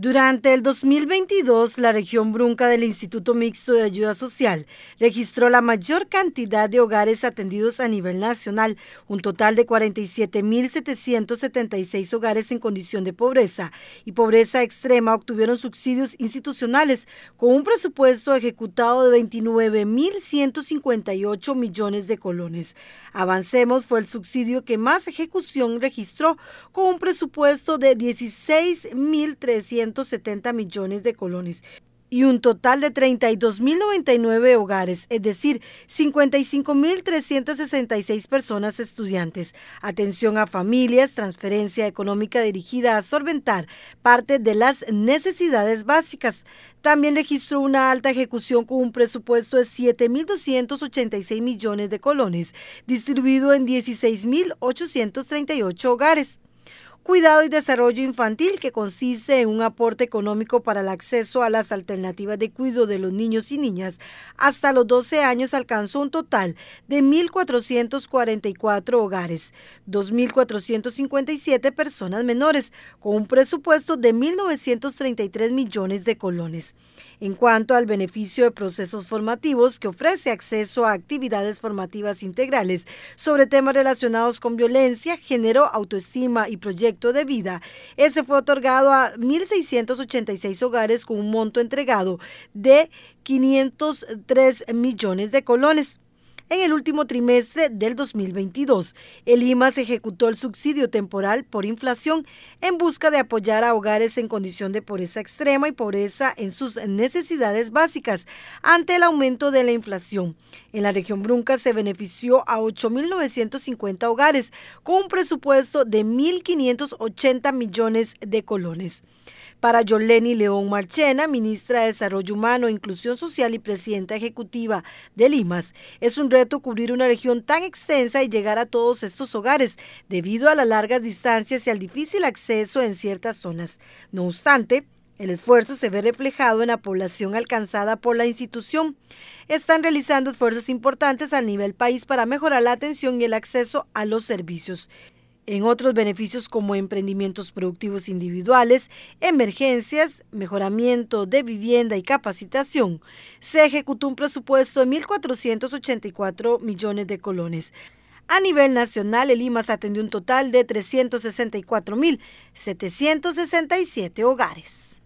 Durante el 2022, la región Brunca del Instituto Mixto de Ayuda Social registró la mayor cantidad de hogares atendidos a nivel nacional, un total de 47.776 hogares en condición de pobreza y pobreza extrema obtuvieron subsidios institucionales con un presupuesto ejecutado de 29.158 millones de colones. Avancemos fue el subsidio que más ejecución registró con un presupuesto de 16.300 millones de colones y un total de 32.099 hogares, es decir, 55.366 personas estudiantes. Atención a familias, transferencia económica dirigida a solventar parte de las necesidades básicas. También registró una alta ejecución con un presupuesto de 7.286 millones de colones, distribuido en 16.838 hogares. Cuidado y Desarrollo Infantil, que consiste en un aporte económico para el acceso a las alternativas de cuidado de los niños y niñas, hasta los 12 años alcanzó un total de 1.444 hogares, 2.457 personas menores, con un presupuesto de 1.933 millones de colones. En cuanto al beneficio de procesos formativos, que ofrece acceso a actividades formativas integrales sobre temas relacionados con violencia, género, autoestima y proyectos, de vida. Ese fue otorgado a 1.686 hogares con un monto entregado de 503 millones de colones en el último trimestre del 2022. El IMAS ejecutó el subsidio temporal por inflación en busca de apoyar a hogares en condición de pobreza extrema y pobreza en sus necesidades básicas ante el aumento de la inflación. En la región Brunca se benefició a 8.950 hogares con un presupuesto de 1.580 millones de colones. Para Yoleni León Marchena, ministra de Desarrollo Humano, Inclusión Social y presidenta ejecutiva de Limas, es un reto cubrir una región tan extensa y llegar a todos estos hogares debido a las largas distancias y al difícil acceso en ciertas zonas. No obstante, el esfuerzo se ve reflejado en la población alcanzada por la institución. Están realizando esfuerzos importantes a nivel país para mejorar la atención y el acceso a los servicios en otros beneficios como emprendimientos productivos individuales, emergencias, mejoramiento de vivienda y capacitación. Se ejecutó un presupuesto de 1.484 millones de colones. A nivel nacional, el IMAS atendió un total de 364.767 hogares.